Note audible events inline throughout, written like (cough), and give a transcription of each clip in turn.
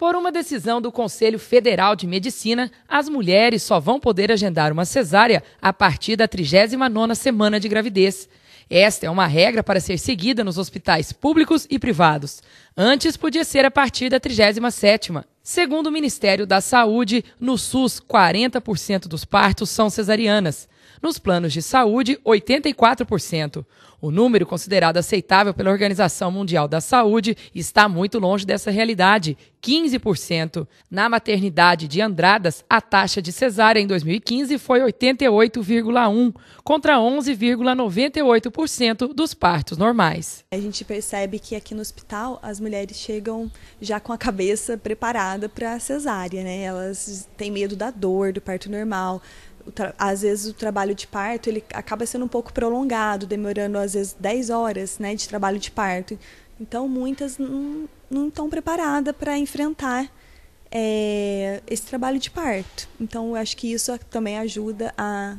Por uma decisão do Conselho Federal de Medicina, as mulheres só vão poder agendar uma cesárea a partir da 39ª semana de gravidez. Esta é uma regra para ser seguida nos hospitais públicos e privados. Antes podia ser a partir da 37ª. Segundo o Ministério da Saúde, no SUS, 40% dos partos são cesarianas. Nos planos de saúde, 84%. O número considerado aceitável pela Organização Mundial da Saúde está muito longe dessa realidade, 15%. Na maternidade de Andradas, a taxa de cesárea em 2015 foi 88,1 contra 11,98% dos partos normais. A gente percebe que aqui no hospital as mulheres chegam já com a cabeça preparada para a cesárea, né? Elas têm medo da dor do parto normal, às vezes o trabalho de parto ele acaba sendo um pouco prolongado, demorando às vezes 10 horas né, de trabalho de parto. Então, muitas não estão preparadas para enfrentar é, esse trabalho de parto. Então, eu acho que isso também ajuda a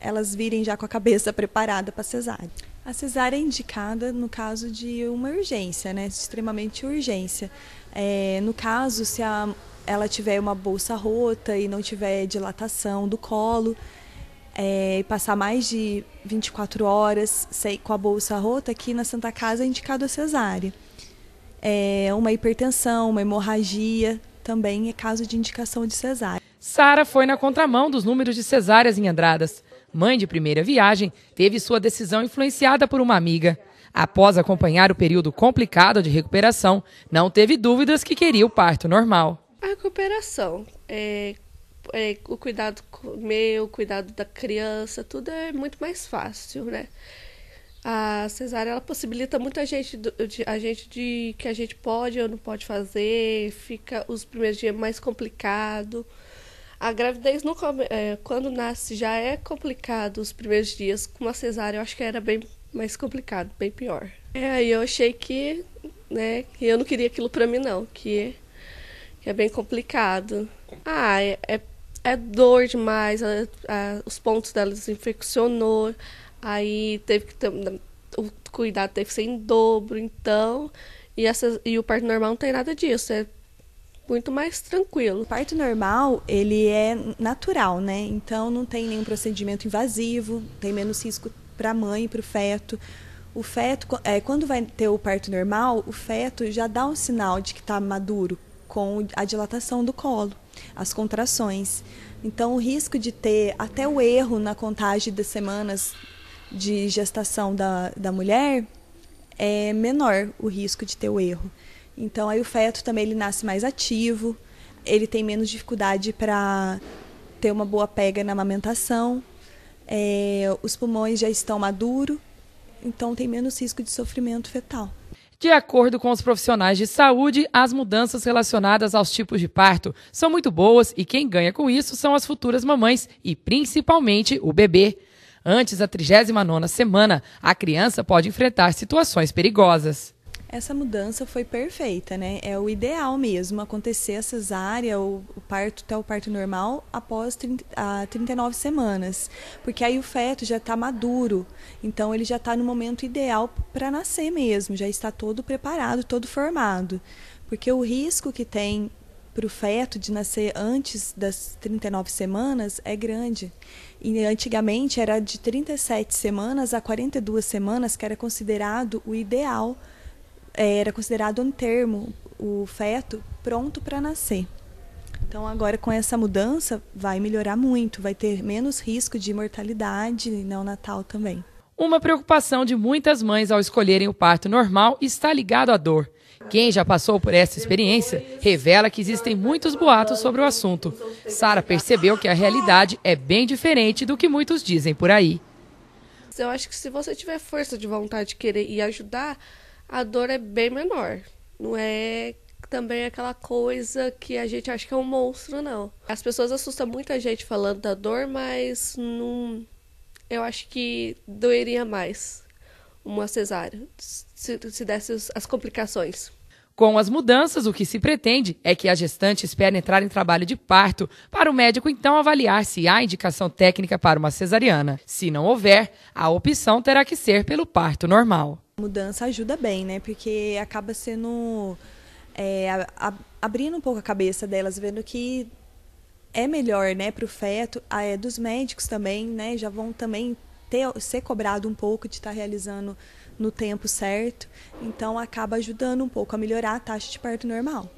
elas virem já com a cabeça (laughs) preparada para cesárea. A cesárea é indicada no caso de uma urgência, né? Extremamente urgência. É, no caso, se a ela tiver uma bolsa rota e não tiver dilatação do colo, é, passar mais de 24 horas sei, com a bolsa rota, aqui na Santa Casa é indicado a cesárea. É, uma hipertensão, uma hemorragia, também é caso de indicação de cesárea. Sara foi na contramão dos números de cesáreas em Andradas. Mãe de primeira viagem, teve sua decisão influenciada por uma amiga. Após acompanhar o período complicado de recuperação, não teve dúvidas que queria o parto normal. A recuperação. É, é, o cuidado meu, o cuidado da criança, tudo é muito mais fácil, né? A cesárea ela possibilita muito a gente, de, a gente de que a gente pode ou não pode fazer, fica os primeiros dias mais complicado. A gravidez no, é, quando nasce já é complicado os primeiros dias. Com uma cesárea eu acho que era bem mais complicado, bem pior. É, aí eu achei que, né, que eu não queria aquilo para mim não, que é bem complicado. Ah, é, é, é dor demais. os pontos dela desinfeccionou. Aí teve que ter, o cuidado teve que ser em dobro, então. E, essa, e o parto normal não tem nada disso. É muito mais tranquilo. O parto normal, ele é natural, né? Então não tem nenhum procedimento invasivo, tem menos risco para a mãe e para o feto. O feto, é, quando vai ter o parto normal, o feto já dá um sinal de que está maduro com a dilatação do colo, as contrações. Então, o risco de ter até o erro na contagem das semanas de gestação da, da mulher é menor o risco de ter o erro. Então, aí o feto também ele nasce mais ativo, ele tem menos dificuldade para ter uma boa pega na amamentação, é, os pulmões já estão maduros, então tem menos risco de sofrimento fetal. De acordo com os profissionais de saúde, as mudanças relacionadas aos tipos de parto são muito boas e quem ganha com isso são as futuras mamães e principalmente o bebê. Antes da 39ª semana, a criança pode enfrentar situações perigosas. Essa mudança foi perfeita, né? É o ideal mesmo acontecer a cesárea o parto até o parto normal após 30, a 39 semanas, porque aí o feto já está maduro, então ele já está no momento ideal para nascer mesmo, já está todo preparado, todo formado, porque o risco que tem para o feto de nascer antes das 39 semanas é grande. E antigamente era de 37 semanas a 42 semanas que era considerado o ideal é, era considerado um termo o feto pronto para nascer. Então, agora com essa mudança, vai melhorar muito, vai ter menos risco de mortalidade não natal também. Uma preocupação de muitas mães ao escolherem o parto normal está ligado à dor. Quem já passou por essa experiência revela que existem muitos boatos sobre o assunto. Sara percebeu que a realidade é bem diferente do que muitos dizem por aí. Eu acho que se você tiver força de vontade de querer e ajudar, a dor é bem menor. Não é também aquela coisa que a gente acha que é um monstro, não. As pessoas assustam muita gente falando da dor, mas não. Eu acho que doeria mais uma cesárea se, se desse as complicações. Com as mudanças, o que se pretende é que a gestante espere entrar em trabalho de parto para o médico então avaliar se há indicação técnica para uma cesariana. Se não houver, a opção terá que ser pelo parto normal. A mudança ajuda bem, né? Porque acaba sendo. É, abrindo um pouco a cabeça delas, vendo que é melhor, né, para o feto, ah, é, dos médicos também, né, já vão também ter, ser cobrado um pouco de estar tá realizando no tempo certo. Então, acaba ajudando um pouco a melhorar a taxa de parto normal.